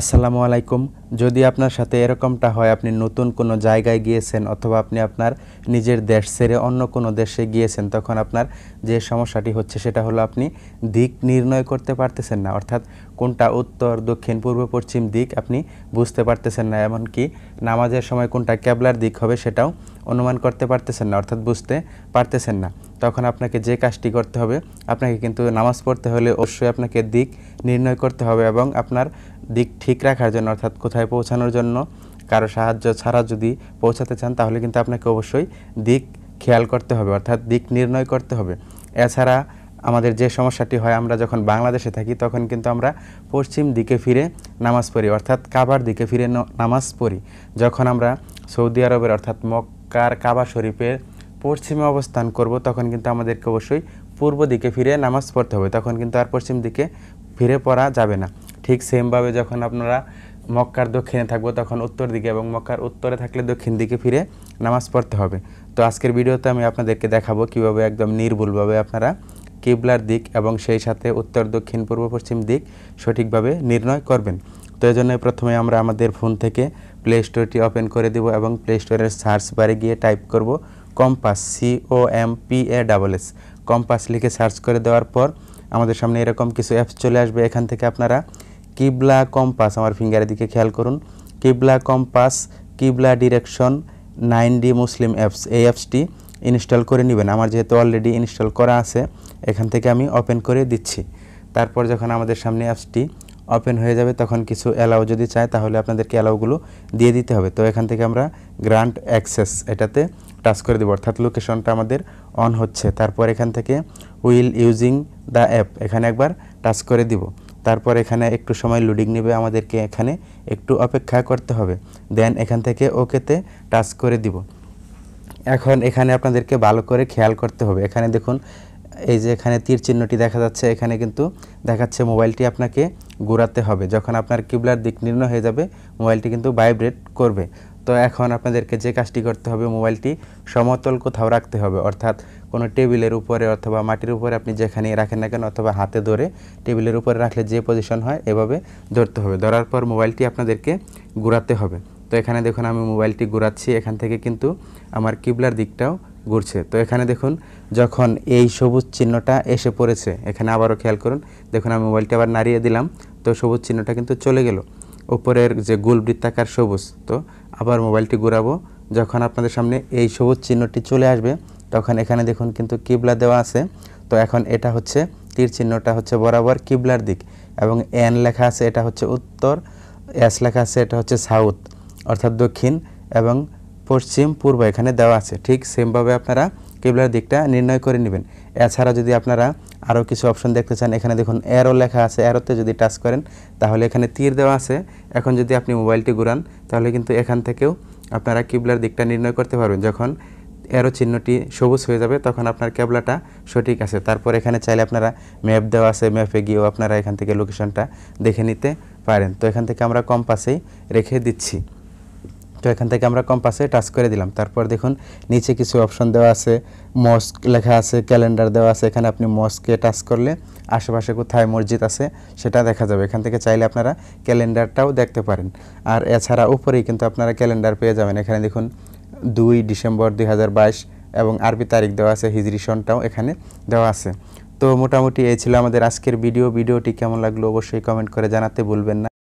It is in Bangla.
আসসালামু আলাইকুম যদি আপনার সাথে এরকমটা হয় আপনি নতুন কোনো জায়গায় গিয়েছেন অথবা আপনি আপনার নিজের দেশ ছেড়ে অন্য কোনো দেশে গিয়েছেন তখন আপনার যে সমস্যাটি হচ্ছে সেটা হলো আপনি দিক নির্ণয় করতে পারতেছেন না অর্থাৎ কোনটা উত্তর দক্ষিণ পূর্ব পশ্চিম দিক আপনি বুঝতে পারতেছেন না এমনকি নামাজের সময় কোনটা ক্যাবলার দিক হবে সেটাও অনুমান করতে পারতেছেন না অর্থাৎ বুঝতে পারতেছেন না তখন আপনাকে যে কাজটি করতে হবে আপনাকে কিন্তু নামাজ পড়তে হলে অবশ্যই আপনাকে দিক নির্ণয় করতে হবে এবং আপনার দিক ঠিক রাখার জন্য অর্থাৎ কোথায় পৌঁছানোর জন্য কারো সাহায্য ছাড়া যদি পৌঁছাতে চান তাহলে কিন্তু আপনাকে অবশ্যই দিক খেয়াল করতে হবে অর্থাৎ দিক নির্ণয় করতে হবে এছাড়া আমাদের যে সমস্যাটি হয় আমরা যখন বাংলাদেশে থাকি তখন কিন্তু আমরা পশ্চিম দিকে ফিরে নামাজ পড়ি অর্থাৎ কাবার দিকে ফিরে নামাজ পড়ি যখন আমরা সৌদি আরবের অর্থাৎ মক মক্কার কাবা শরীফের পশ্চিমে অবস্থান করব তখন কিন্তু আমাদেরকে অবশ্যই পূর্ব দিকে ফিরে নামাজ পড়তে হবে তখন কিন্তু আর পশ্চিম দিকে ফিরে পড়া যাবে না ঠিক সেমভাবে যখন আপনারা মক্কার দক্ষিণে থাকবো তখন উত্তর দিকে এবং মক্কার উত্তরে থাকলে দক্ষিণ দিকে ফিরে নামাজ পড়তে হবে তো আজকের ভিডিওতে আমি আপনাদেরকে দেখাবো কিভাবে একদম নির্ভুলভাবে আপনারা কিবলার দিক এবং সেই সাথে উত্তর দক্ষিণ পূর্ব পশ্চিম দিক সঠিকভাবে নির্ণয় করবেন তো এই জন্য প্রথমে আমরা আমাদের ফোন থেকে প্লে স্টোরটি ওপেন করে দেব এবং প্লে স্টোরের সার্চ বারে গিয়ে টাইপ করব compass C O M P A double S compass লিখে সার্চ করে দেওয়ার পর আমাদের সামনে এরকম কিছু অ্যাপস চলে আসবে এখান থেকে আপনারা কিবলা কম্পাস আমার ফিঙ্গারের দিকে খেয়াল করুন কিবলা কম্পাস কিবলা ডিরেকশন নাইন ডি মুসলিম অ্যাপস এই অ্যাপসটি ইনস্টল করে নেবেন আমার যেহেতু অলরেডি ইনস্টল করা আছে এখান থেকে আমি ওপেন করে দিচ্ছি তারপর যখন আমাদের সামনে অ্যাপসটি ওপেন হয়ে যাবে তখন কিছু অ্যালাউ যদি চায় তাহলে আপনাদেরকে অ্যালাউগুলো দিয়ে দিতে হবে তো এখান থেকে আমরা গ্রান্ট অ্যাক্সেস এটাতে টাচ করে দেবো অর্থাৎ লোকেশনটা আমাদের অন হচ্ছে তারপর এখান থেকে উইল ইউজিং দ্য অ্যাপ এখানে একবার টাচ করে দিব তারপর এখানে একটু সময় লোডিং নেবে আমাদেরকে এখানে একটু অপেক্ষা করতে হবে দেন এখান থেকে ওকেতে টাচ করে দিব এখন এখানে আপনাদেরকে ভালো করে খেয়াল করতে হবে এখানে দেখুন এই যে এখানে তীর চিহ্নটি দেখা যাচ্ছে এখানে কিন্তু দেখাচ্ছে মোবাইলটি আপনাকে ঘোরাতে হবে যখন আপনার কিবলার দিক নির্ণয় হয়ে যাবে মোবাইলটি কিন্তু ভাইব্রেট করবে তো এখন আপনাদেরকে যে কাজটি করতে হবে মোবাইলটি সমতল কোথাও রাখতে হবে অর্থাৎ কোনো টেবিলের উপরে অথবা মাটির উপরে আপনি যেখানে রাখেন না কেন অথবা হাতে ধরে টেবিলের উপরে রাখলে যে পজিশন হয় এভাবে ধরতে হবে ধরার পর মোবাইলটি আপনাদেরকে ঘোরাতে হবে তো এখানে দেখুন আমি মোবাইলটি ঘোরাচ্ছি এখান থেকে কিন্তু আমার কিবলার দিকটাও ঘুরছে তো এখানে দেখুন যখন এই সবুজ চিহ্নটা এসে পড়েছে এখানে আবারও খেয়াল করুন দেখুন আমি মোবাইলটা আবার নাড়িয়ে দিলাম তো সবুজ চিহ্নটা কিন্তু চলে গেল উপরের যে গোল বৃত্তাকার সবুজ তো আবার মোবাইলটি ঘুরাবো যখন আপনাদের সামনে এই সবুজ চিহ্নটি চলে আসবে তখন এখানে দেখুন কিন্তু কিবলা দেওয়া আছে তো এখন এটা হচ্ছে তীর চিহ্নটা হচ্ছে বরাবর কিবলার দিক এবং এন লেখা আছে এটা হচ্ছে উত্তর এস লেখা আছে এটা হচ্ছে সাউথ অর্থাৎ দক্ষিণ এবং পশ্চিম পূর্ব এখানে দেওয়া আছে ঠিক সেমভাবে আপনারা কেবলার দিকটা নির্ণয় করে নেবেন এছাড়া যদি আপনারা আরও কিছু অপশন দেখতে চান এখানে দেখুন অ্যারো লেখা আছে অ্যারোতে যদি টাচ করেন তাহলে এখানে তীর দেওয়া আছে এখন যদি আপনি মোবাইলটি ঘুরান তাহলে কিন্তু এখান থেকেও আপনারা কিবলার দিকটা নির্ণয় করতে পারবেন যখন অ্যারো চিহ্নটি সবুজ হয়ে যাবে তখন আপনার ক্যাবলাটা সঠিক আছে তারপর এখানে চাইলে আপনারা ম্যাপ দেওয়া আছে ম্যাপে গিয়েও আপনারা এখান থেকে লোকেশনটা দেখে নিতে পারেন তো এখান থেকে আমরা কম্পাসেই রেখে দিচ্ছি তো এখান থেকে আমরা কম্পাসে টাচ করে দিলাম তারপর দেখুন নিচে কিছু অপশন দেওয়া আছে মস্ক লেখা আছে ক্যালেন্ডার দেওয়া আছে এখানে আপনি মস্কে টাচ করলে আশেপাশে কোথায় মসজিদ আছে সেটা দেখা যাবে এখান থেকে চাইলে আপনারা ক্যালেন্ডারটাও দেখতে পারেন আর এছাড়া উপরেই কিন্তু আপনারা ক্যালেন্ডার পেয়ে যাবেন এখানে দেখুন দুই ডিসেম্বর দুই এবং আরবি তারিখ দেওয়া আছে হিজরি সনটাও এখানে দেওয়া আছে তো মোটামুটি এই ছিল আমাদের আজকের ভিডিও ভিডিওটি কেমন লাগলো অবশ্যই কমেন্ট করে জানাতে ভুলবেন না